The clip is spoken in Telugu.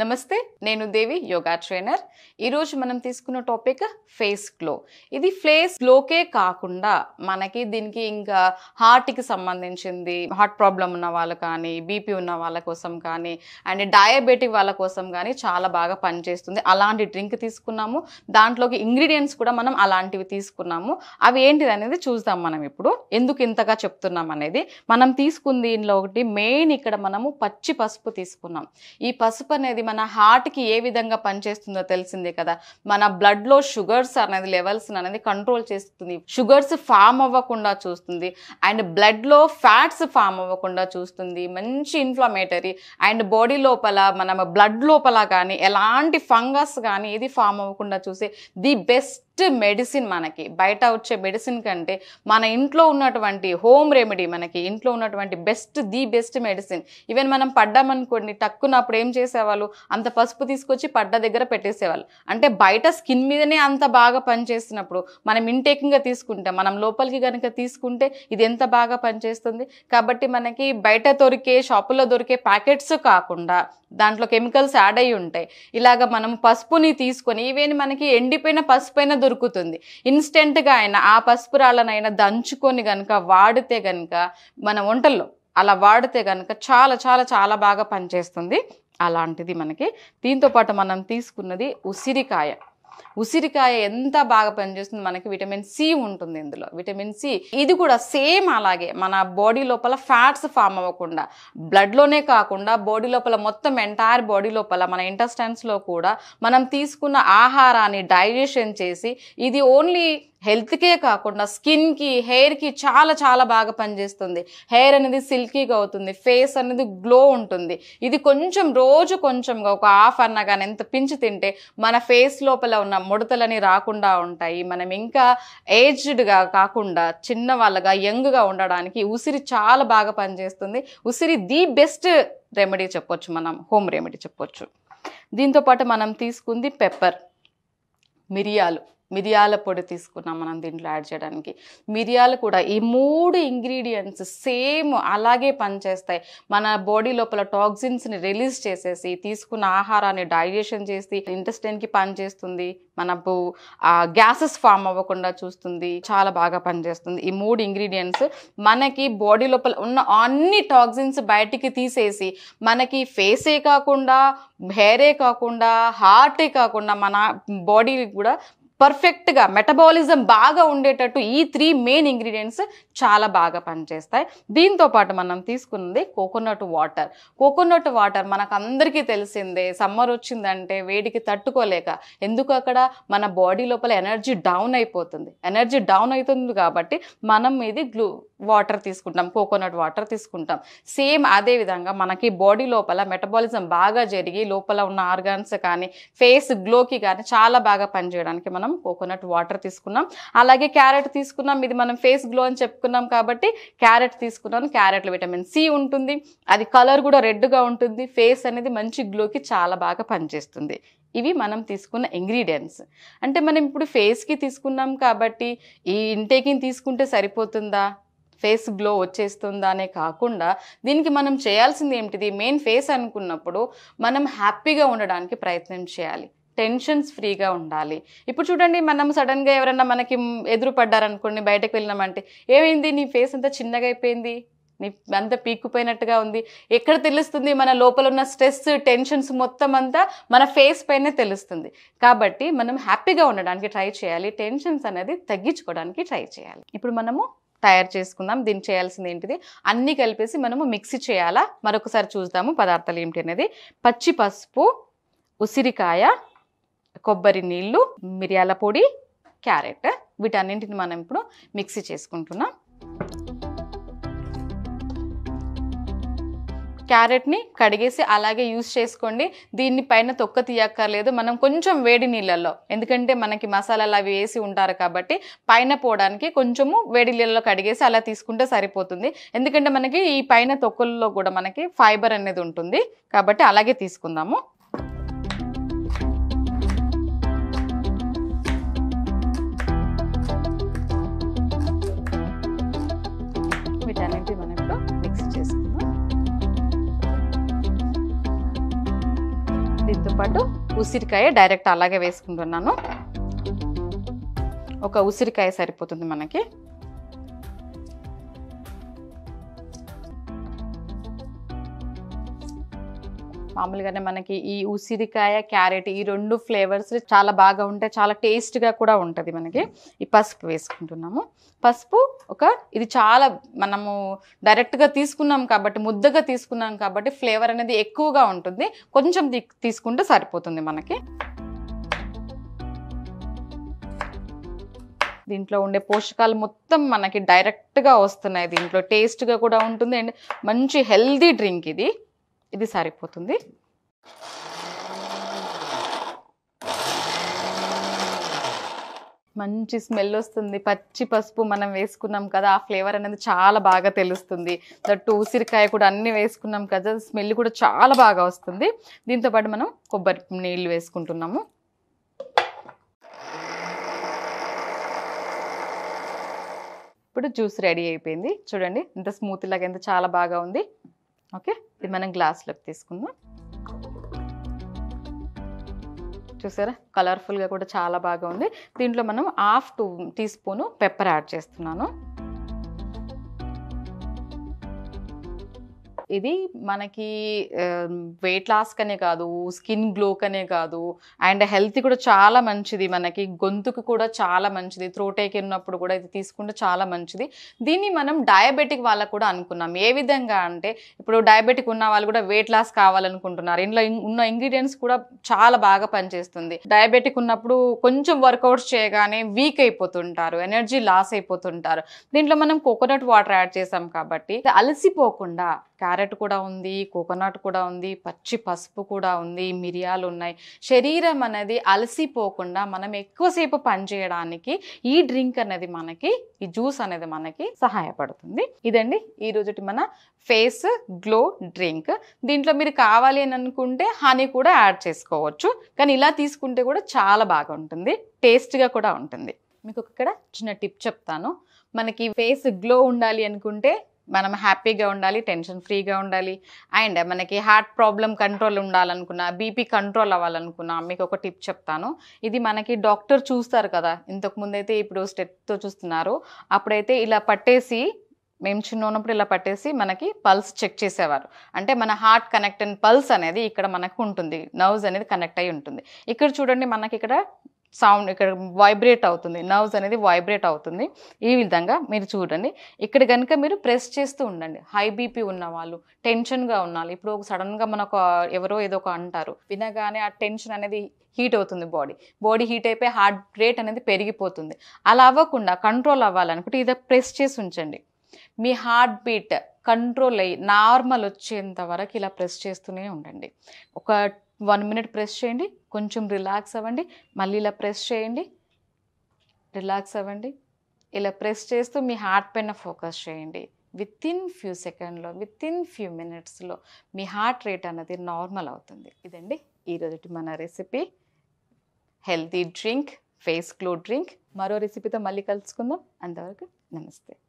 నమస్తే నేను దేవి యోగా ట్రైనర్ ఈరోజు మనం తీసుకున్న టాపిక్ ఫేస్ గ్లో ఇది ఫేస్ గ్లోకే కాకుండా మనకి దీనికి ఇంకా హార్ట్కి సంబంధించింది హార్ట్ ప్రాబ్లం ఉన్న వాళ్ళు కానీ బీపీ ఉన్న వాళ్ళ కోసం కానీ అండ్ డయాబెటిక్ వాళ్ళ కోసం కానీ చాలా బాగా పనిచేస్తుంది అలాంటి డ్రింక్ తీసుకున్నాము దాంట్లోకి ఇంగ్రీడియంట్స్ కూడా మనం అలాంటివి తీసుకున్నాము అవి ఏంటిది అనేది చూద్దాం మనం ఇప్పుడు ఎందుకు ఇంతగా చెప్తున్నాం అనేది మనం తీసుకున్న దీనిలో ఒకటి మెయిన్ ఇక్కడ మనము పచ్చి పసుపు తీసుకున్నాం ఈ పసుపు అనేది మన హార్ట్కి ఏ విధంగా పనిచేస్తుందో తెలిసిందే కదా మన బ్లడ్లో షుగర్స్ అనేది లెవెల్స్ అనేది కంట్రోల్ చేస్తుంది షుగర్స్ ఫామ్ అవ్వకుండా చూస్తుంది అండ్ బ్లడ్లో ఫ్యాట్స్ ఫామ్ అవ్వకుండా చూస్తుంది మంచి ఇన్ఫ్లమేటరీ అండ్ బాడీ లోపల మన బ్లడ్ లోపల కానీ ఎలాంటి ఫంగస్ కానీ ఏది ఫామ్ అవ్వకుండా చూసే ది బెస్ట్ బెస్ట్ మెడిసిన్ మనకి బయట వచ్చే మెడిసిన్ కంటే మన ఇంట్లో ఉన్నటువంటి హోమ్ రెమెడీ మనకి ఇంట్లో ఉన్నటువంటి best the best medicine even మనం పడ్డామనుకోండి టక్కున అప్పుడు ఏం చేసేవాళ్ళు అంత పసుపు తీసుకొచ్చి పడ్డ దగ్గర పెట్టేసేవాళ్ళు అంటే బయట స్కిన్ మీదనే అంత బాగా పనిచేసినప్పుడు మనం ఇంటేకింగ్గా తీసుకుంటే మనం లోపలికి కనుక తీసుకుంటే ఇది ఎంత బాగా పనిచేస్తుంది కాబట్టి మనకి బయట దొరికే షాపుల్లో దొరికే ప్యాకెట్స్ కాకుండా దాంట్లో కెమికల్స్ యాడ్ అయి ఉంటాయి ఇలాగ మనం పసుపుని తీసుకొని ఈవెన్ మనకి ఎండిపోయిన అయినా దొరుకుతుంది ఇన్స్టెంట్గా అయినా ఆ పసుపు రాళ్ళనైనా దంచుకొని కనుక వాడితే కనుక మన వంటల్లో అలా వాడితే కనుక చాలా చాలా చాలా బాగా పనిచేస్తుంది అలాంటిది మనకి దీంతోపాటు మనం తీసుకున్నది ఉసిరికాయ ఉసిరికాయ ఎంత బాగా పనిచేస్తుంది మనకి విటమిన్ సి ఉంటుంది ఇందులో విటమిన్ సి ఇది కూడా సేమ్ అలాగే మన బాడీ లోపల ఫ్యాట్స్ ఫామ్ అవ్వకుండా బ్లడ్లోనే కాకుండా బాడీ లోపల మొత్తం ఎంటైర్ బాడీ లోపల మన ఇంటస్టైన్స్లో కూడా మనం తీసుకున్న ఆహారాన్ని డైజెషన్ చేసి ఇది ఓన్లీ హెల్త్కే కాకుండా స్కిన్కి హెయిర్కి చాలా చాలా బాగా పనిచేస్తుంది హెయిర్ అనేది సిల్కీగా అవుతుంది ఫేస్ అనేది గ్లో ఉంటుంది ఇది కొంచెం రోజు కొంచెంగా ఒక హాఫ్ అన్నా కానీ ఎంత పించి తింటే మన ఫేస్ లోపల ఉన్న ముడతలని రాకుండా ఉంటాయి మనం ఇంకా ఏజ్డ్గా కాకుండా చిన్న వాళ్ళగా యంగ్గా ఉండడానికి ఉసిరి చాలా బాగా పనిచేస్తుంది ఉసిరి ది బెస్ట్ రెమెడీ చెప్పొచ్చు మనం హోమ్ రెమెడీ చెప్పొచ్చు దీంతోపాటు మనం తీసుకుంది పెప్పర్ మిరియాలు మిరియాల పొడి తీసుకున్నాం మనం దీంట్లో యాడ్ చేయడానికి మిరియాలు కూడా ఈ మూడు ఇంగ్రీడియంట్స్ సేమ్ అలాగే పనిచేస్తాయి మన బాడీ లోపల టాక్సిన్స్ని రిలీజ్ చేసేసి తీసుకున్న ఆహారాన్ని డైజెషన్ చేసి ఇంటెస్టైన్కి పనిచేస్తుంది మనకు గ్యాసెస్ ఫామ్ అవ్వకుండా చూస్తుంది చాలా బాగా పనిచేస్తుంది ఈ మూడు ఇంగ్రీడియంట్స్ మనకి బాడీ లోపల ఉన్న అన్ని టాక్సిన్స్ బయటికి తీసేసి మనకి ఫేసే కాకుండా హెయిరే కాకుండా హార్టే కాకుండా మన బాడీ కూడా పర్ఫెక్ట్గా మెటబాలిజం బాగా ఉండేటట్టు ఈ త్రీ మెయిన్ ఇంగ్రీడియంట్స్ చాలా బాగా పనిచేస్తాయి దీంతో పాటు మనం తీసుకున్నది కోకోనట్ వాటర్ కోకోనట్ వాటర్ మనకు అందరికీ తెలిసిందే సమ్మర్ వచ్చిందంటే వేడికి తట్టుకోలేక ఎందుకు అక్కడ మన బాడీ లోపల ఎనర్జీ డౌన్ అయిపోతుంది ఎనర్జీ డౌన్ అవుతుంది కాబట్టి మనం ఇది గ్లూ వాటర్ తీసుకుంటాం కోకోనట్ వాటర్ తీసుకుంటాం సేమ్ అదే విధంగా మనకి బాడీ లోపల మెటబాలిజం బాగా జరిగి లోపల ఉన్న ఆర్గాన్స్ కానీ ఫేస్ గ్లోకి కానీ చాలా బాగా పనిచేయడానికి మనం కోకోనట్ వాటర్ తీసుకున్నాం అలాగే క్యారెట్ తీసుకున్నాం ఇది మనం ఫేస్ గ్లో అని చెప్పుకున్నాం కాబట్టి క్యారెట్ తీసుకున్నాం క్యారెట్లో విటమిన్ సి ఉంటుంది అది కలర్ కూడా రెడ్గా ఉంటుంది ఫేస్ అనేది మంచి గ్లోకి చాలా బాగా పనిచేస్తుంది ఇవి మనం తీసుకున్న ఇంగ్రీడియంట్స్ అంటే మనం ఇప్పుడు ఫేస్కి తీసుకున్నాం కాబట్టి ఈ ఇంటేకిని తీసుకుంటే సరిపోతుందా ఫేస్ గ్లో వచ్చేస్తుందానే కాకుండా దీనికి మనం చేయాల్సింది ఏమిటిది మెయిన్ ఫేస్ అనుకున్నప్పుడు మనం హ్యాపీగా ఉండడానికి ప్రయత్నం చేయాలి టెన్షన్స్ ఫ్రీగా ఉండాలి ఇప్పుడు చూడండి మనం సడన్గా ఎవరైనా మనకి ఎదురు పడ్డారనుకోండి బయటకు వెళ్ళినామంటే ఏమైంది నీ ఫేస్ అంతా చిన్నగా అయిపోయింది నీ అంతా పీక్కుపోయినట్టుగా ఉంది ఎక్కడ తెలుస్తుంది మన లోపల ఉన్న స్ట్రెస్ టెన్షన్స్ మొత్తం అంతా మన ఫేస్ పైనే తెలుస్తుంది కాబట్టి మనం హ్యాపీగా ఉండడానికి ట్రై చేయాలి టెన్షన్స్ అనేది తగ్గించుకోవడానికి ట్రై చేయాలి ఇప్పుడు మనము తయారు చేసుకుందాం దీన్ని చేయాల్సింది ఏంటిది అన్నీ కలిపేసి మనము మిక్సీ చేయాలా మరొకసారి చూద్దాము పదార్థాలు ఏమిటి అనేది పచ్చి పసుపు ఉసిరికాయ కొబ్బరి నీళ్ళు మిరియాల పొడి క్యారెట్ వీటన్నింటిని మనం ఇప్పుడు మిక్సీ చేసుకుంటున్నాం క్యారెట్ని కడిగేసి అలాగే యూస్ చేసుకోండి దీన్ని పైన తొక్క తీయక్కర్లేదు మనం కొంచెం వేడి నీళ్ళల్లో ఎందుకంటే మనకి మసాలాలు అవి వేసి ఉంటారు కాబట్టి పైన పోవడానికి కొంచెము వేడి నీళ్ళలో కడిగేసి అలా తీసుకుంటే సరిపోతుంది ఎందుకంటే మనకి ఈ పైన తొక్కల్లో కూడా మనకి ఫైబర్ అనేది ఉంటుంది కాబట్టి అలాగే తీసుకుందాము పాటు ఉసిరికాయ డైరెక్ట్ అలాగే వేసుకుంటున్నాను ఒక ఉసిరికాయ సరిపోతుంది మనకి మామూలుగానే మనకి ఈ ఉసిరికాయ క్యారెట్ ఈ రెండు ఫ్లేవర్స్ చాలా బాగా ఉంటాయి చాలా టేస్ట్గా కూడా ఉంటుంది మనకి ఈ పసుపు వేసుకుంటున్నాము పసుపు ఒక ఇది చాలా మనము డైరెక్ట్గా తీసుకున్నాం కాబట్టి ముద్దగా తీసుకున్నాం కాబట్టి ఫ్లేవర్ అనేది ఎక్కువగా ఉంటుంది కొంచెం తీసుకుంటే సరిపోతుంది మనకి దీంట్లో ఉండే పోషకాలు మొత్తం మనకి డైరెక్ట్గా వస్తున్నాయి దీంట్లో టేస్ట్గా కూడా ఉంటుంది అండ్ మంచి హెల్దీ డ్రింక్ ఇది ఇది సరిపోతుంది మంచి స్మెల్ వస్తుంది పచ్చి పసుపు మనం వేసుకున్నాం కదా ఆ ఫ్లేవర్ అనేది చాలా బాగా తెలుస్తుంది దట్టు ఉసిరికాయ కూడా అన్ని వేసుకున్నాం కదా స్మెల్ కూడా చాలా బాగా వస్తుంది దీంతోపాటు మనం కొబ్బరి నీళ్ళు వేసుకుంటున్నాము ఇప్పుడు జ్యూస్ రెడీ అయిపోయింది చూడండి ఎంత స్మూత్ లాగా ఎంత చాలా బాగా ఉంది ఓకే ఇది మనం గ్లాస్లోకి తీసుకుందాం చూసారా కలర్ఫుల్గా కూడా చాలా బాగా ఉంది దీంట్లో మనం half two teaspoon pepper add చేస్తున్నాను ఇది మనకి వెయిట్ లాస్కనే కాదు స్కిన్ గ్లోకనే కాదు అండ్ హెల్త్ కూడా చాలా మంచిది మనకి గొంతుకు కూడా చాలా మంచిది త్రోట్ ఏకి ఉన్నప్పుడు కూడా ఇది తీసుకుంటే చాలా మంచిది దీన్ని మనం డయాబెటిక్ వాళ్ళకు కూడా అనుకున్నాం ఏ విధంగా అంటే ఇప్పుడు డయాబెటిక్ ఉన్న వాళ్ళు కూడా వెయిట్ లాస్ కావాలనుకుంటున్నారు ఇంట్లో ఉన్న ఇంగ్రీడియంట్స్ కూడా చాలా బాగా పనిచేస్తుంది డయాబెటిక్ ఉన్నప్పుడు కొంచెం వర్కౌట్స్ చేయగానే వీక్ అయిపోతుంటారు ఎనర్జీ లాస్ అయిపోతుంటారు దీంట్లో మనం కోకోనట్ వాటర్ యాడ్ చేసాం కాబట్టి అలసిపోకుండా క్యారెట్ కూడా ఉంది కోకోనట్ కూడా ఉంది పచ్చి పసుపు కూడా ఉంది మిరియాలు ఉన్నాయి శరీరం అనేది అలసిపోకుండా మనం ఎక్కువసేపు పనిచేయడానికి ఈ డ్రింక్ అనేది మనకి ఈ జ్యూస్ అనేది మనకి సహాయపడుతుంది ఇదండి ఈ రోజుటి మన ఫేస్ గ్లో డ్రింక్ దీంట్లో మీరు కావాలి అని అనుకుంటే హనీ కూడా యాడ్ చేసుకోవచ్చు కానీ ఇలా తీసుకుంటే కూడా చాలా బాగా ఉంటుంది టేస్ట్గా కూడా ఉంటుంది మీకు ఇక్కడ చిన్న టిప్ చెప్తాను మనకి ఫేస్ గ్లో ఉండాలి అనుకుంటే మనం హ్యాపీగా ఉండాలి టెన్షన్ ఫ్రీగా ఉండాలి అండ్ మనకి హార్ట్ ప్రాబ్లం కంట్రోల్ ఉండాలనుకున్నా బీపీ కంట్రోల్ అవ్వాలనుకున్నా మీకు ఒక టిప్ చెప్తాను ఇది మనకి డాక్టర్ చూస్తారు కదా అయితే ఇప్పుడు స్టెప్తో చూస్తున్నారు అప్పుడైతే ఇలా పట్టేసి మేము చిన్న ఉన్నప్పుడు ఇలా పట్టేసి మనకి పల్స్ చెక్ చేసేవారు అంటే మన హార్ట్ కనెక్ట్ అండ్ పల్స్ అనేది ఇక్కడ మనకు ఉంటుంది నర్వ్స్ అనేది కనెక్ట్ అయి ఉంటుంది ఇక్కడ చూడండి మనకి ఇక్కడ సౌండ్ ఇక్కడ వైబ్రేట్ అవుతుంది నర్వ్స్ అనేది వైబ్రేట్ అవుతుంది ఈ విధంగా మీరు చూడండి ఇక్కడ కనుక మీరు ప్రెస్ చేస్తూ ఉండండి హై బీపీ ఉన్న వాళ్ళు టెన్షన్గా ఉన్నారు ఇప్పుడు సడన్గా మనకు ఎవరో ఏదో ఒక అంటారు వినగానే ఆ టెన్షన్ అనేది హీట్ అవుతుంది బాడీ బాడీ హీట్ అయిపోయి హార్ట్ రేట్ అనేది పెరిగిపోతుంది అలా అవ్వకుండా కంట్రోల్ అవ్వాలనుకుంటే ఇదే ప్రెస్ చేసి ఉంచండి మీ హార్ట్ బీట్ కంట్రోల్ అయ్యి నార్మల్ వచ్చేంత వరకు ఇలా ప్రెస్ చేస్తూనే ఉండండి ఒక వన్ మినిట్ ప్రెస్ చేయండి కొంచెం రిలాక్స్ అవ్వండి మళ్ళీ ఇలా ప్రెస్ చేయండి రిలాక్స్ అవ్వండి ఇలా ప్రెస్ చేస్తూ మీ హార్ట్ పైన ఫోకస్ చేయండి విత్ ఇన్ ఫ్యూ సెకండ్లో విత్ ఇన్ ఫ్యూ మినిట్స్లో మీ హార్ట్ రేట్ అన్నది నార్మల్ అవుతుంది ఇదండి ఈరోజు మన recipe healthy drink face glow drink మరో రెసిపీతో మళ్ళీ కలుసుకుందాం అంతవరకు నమస్తే